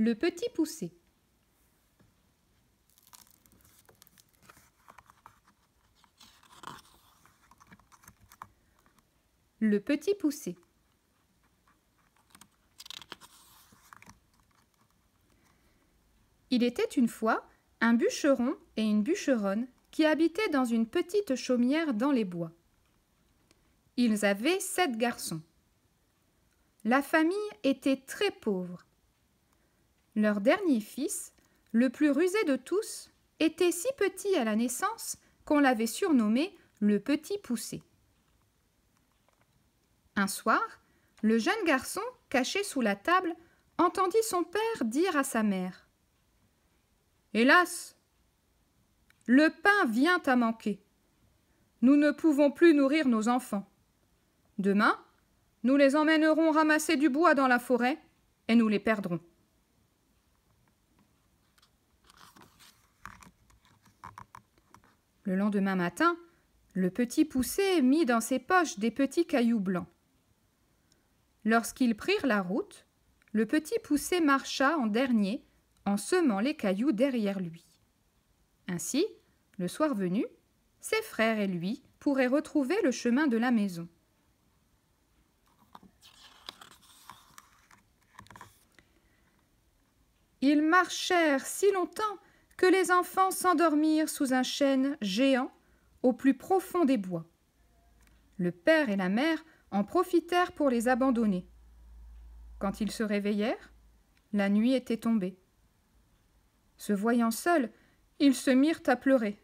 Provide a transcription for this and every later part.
Le petit poussé. Le petit poussé. Il était une fois un bûcheron et une bûcheronne qui habitaient dans une petite chaumière dans les bois. Ils avaient sept garçons. La famille était très pauvre leur dernier fils, le plus rusé de tous, était si petit à la naissance qu'on l'avait surnommé le petit poussé. Un soir, le jeune garçon, caché sous la table, entendit son père dire à sa mère Hélas Le pain vient à manquer. Nous ne pouvons plus nourrir nos enfants. Demain, nous les emmènerons ramasser du bois dans la forêt et nous les perdrons. Le lendemain matin, le petit poussé mit dans ses poches des petits cailloux blancs. Lorsqu'ils prirent la route, le petit poussé marcha en dernier en semant les cailloux derrière lui. Ainsi, le soir venu, ses frères et lui pourraient retrouver le chemin de la maison. Ils marchèrent si longtemps que les enfants s'endormirent sous un chêne géant au plus profond des bois. Le père et la mère en profitèrent pour les abandonner. Quand ils se réveillèrent, la nuit était tombée. Se voyant seuls, ils se mirent à pleurer.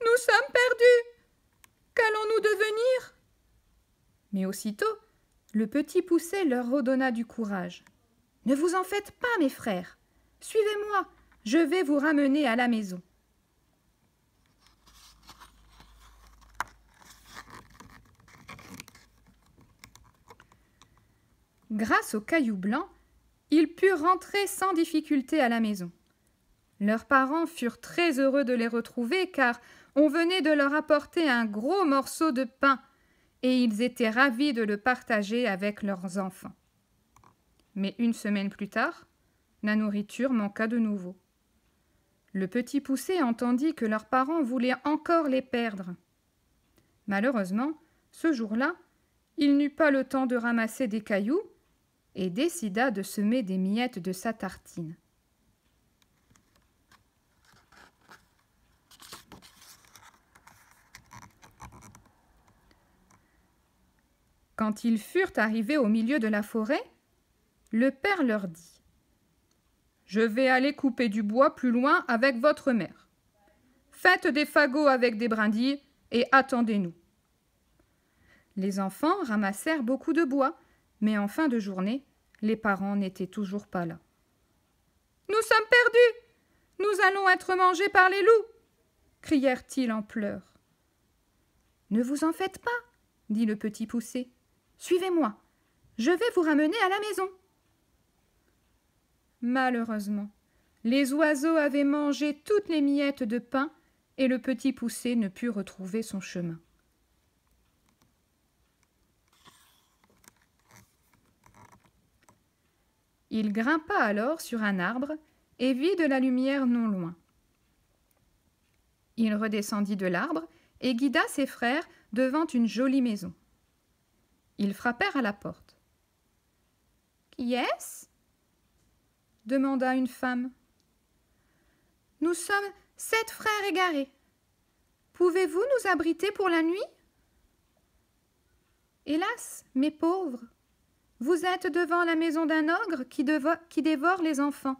Nous sommes perdus. Qu'allons-nous devenir Mais aussitôt, le petit poussé leur redonna du courage. Ne vous en faites pas, mes frères. Suivez-moi, je vais vous ramener à la maison. Grâce aux cailloux blancs, ils purent rentrer sans difficulté à la maison. Leurs parents furent très heureux de les retrouver car on venait de leur apporter un gros morceau de pain et ils étaient ravis de le partager avec leurs enfants. Mais une semaine plus tard, la nourriture manqua de nouveau. Le petit poussé entendit que leurs parents voulaient encore les perdre. Malheureusement, ce jour-là, il n'eut pas le temps de ramasser des cailloux et décida de semer des miettes de sa tartine. Quand ils furent arrivés au milieu de la forêt, le père leur dit je vais aller couper du bois plus loin avec votre mère. Faites des fagots avec des brindilles et attendez-nous. Les enfants ramassèrent beaucoup de bois, mais en fin de journée, les parents n'étaient toujours pas là. Nous sommes perdus Nous allons être mangés par les loups crièrent-ils en pleurs. Ne vous en faites pas, dit le petit poussé. Suivez-moi, je vais vous ramener à la maison. Malheureusement, les oiseaux avaient mangé toutes les miettes de pain et le petit poussé ne put retrouver son chemin. Il grimpa alors sur un arbre et vit de la lumière non loin. Il redescendit de l'arbre et guida ses frères devant une jolie maison. Ils frappèrent à la porte. Qui est-ce demanda une femme. Nous sommes sept frères égarés. Pouvez-vous nous abriter pour la nuit Hélas, mes pauvres, vous êtes devant la maison d'un ogre qui, dévore les enfants.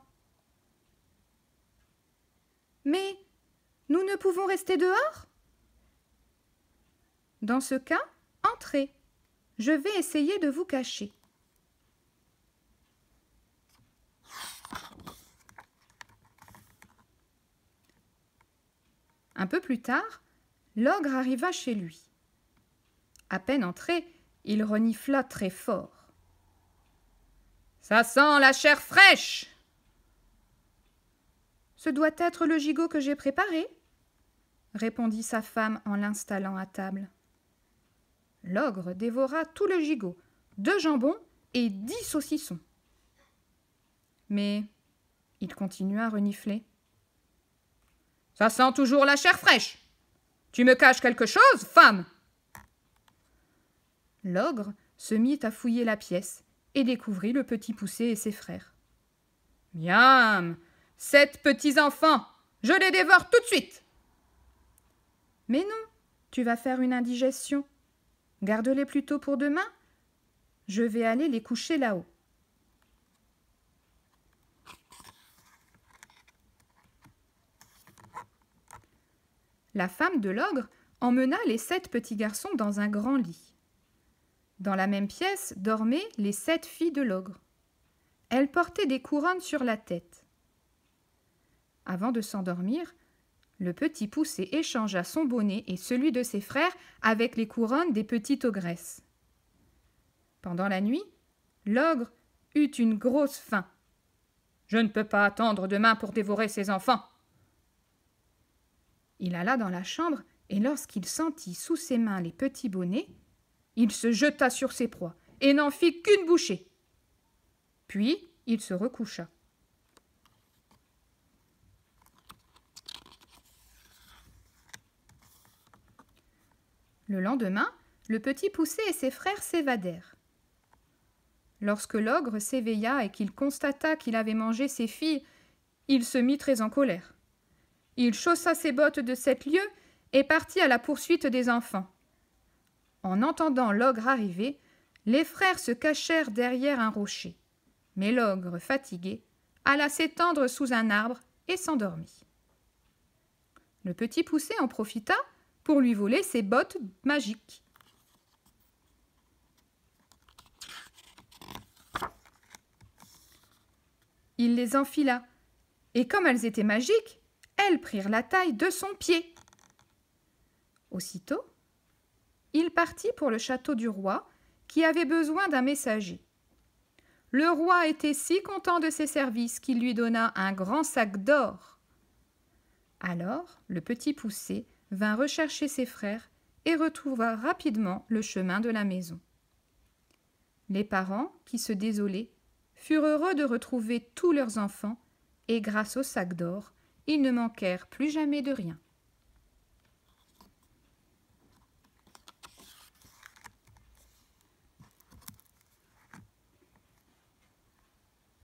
Mais nous ne pouvons rester dehors Dans ce cas, entrez. Je vais essayer de vous cacher. Un peu plus tard, l'ogre arriva chez lui. À peine entré, il renifla très fort. Ça sent la chair fraîche. Ce doit être le gigot que j'ai préparé, répondit sa femme en l'installant à table. L'ogre dévora tout le gigot, deux jambons et dix saucissons. Mais il continua à renifler. Ça sent toujours la chair fraîche. Tu me caches quelque chose, femme L'ogre se mit à fouiller la pièce et découvrit le petit poussé et ses frères. Miam Sept petits enfants Je les dévore tout de suite Mais non, tu vas faire une indigestion. Garde-les plutôt pour demain. Je vais aller les coucher là-haut. la femme de l'ogre emmena les sept petits garçons dans un grand lit. Dans la même pièce dormaient les sept filles de l'ogre. Elles portaient des couronnes sur la tête. Avant de s'endormir, le petit poussé échangea son bonnet et celui de ses frères avec les couronnes des petites ogresses. Pendant la nuit, l'ogre eut une grosse faim. Je ne peux pas attendre demain pour dévorer ses enfants, il alla dans la chambre, et lorsqu'il sentit sous ses mains les petits bonnets, il se jeta sur ses proies, et n'en fit qu'une bouchée. Puis il se recoucha. Le lendemain, le petit poussé et ses frères s'évadèrent. Lorsque l'ogre s'éveilla et qu'il constata qu'il avait mangé ses filles, il se mit très en colère. Il chaussa ses bottes de sept lieues et partit à la poursuite des enfants. En entendant l'ogre arriver, les frères se cachèrent derrière un rocher. Mais l'ogre, fatigué, alla s'étendre sous un arbre et s'endormit. Le petit poussé en profita pour lui voler ses bottes magiques. Il les enfila, et comme elles étaient magiques, elles prirent la taille de son pied. Aussitôt, il partit pour le château du roi, qui avait besoin d'un messager. Le roi était si content de ses services qu'il lui donna un grand sac d'or. Alors le petit poussé vint rechercher ses frères et retrouva rapidement le chemin de la maison. Les parents, qui se désolaient, furent heureux de retrouver tous leurs enfants, et grâce au sac d'or, ils ne manquèrent plus jamais de rien.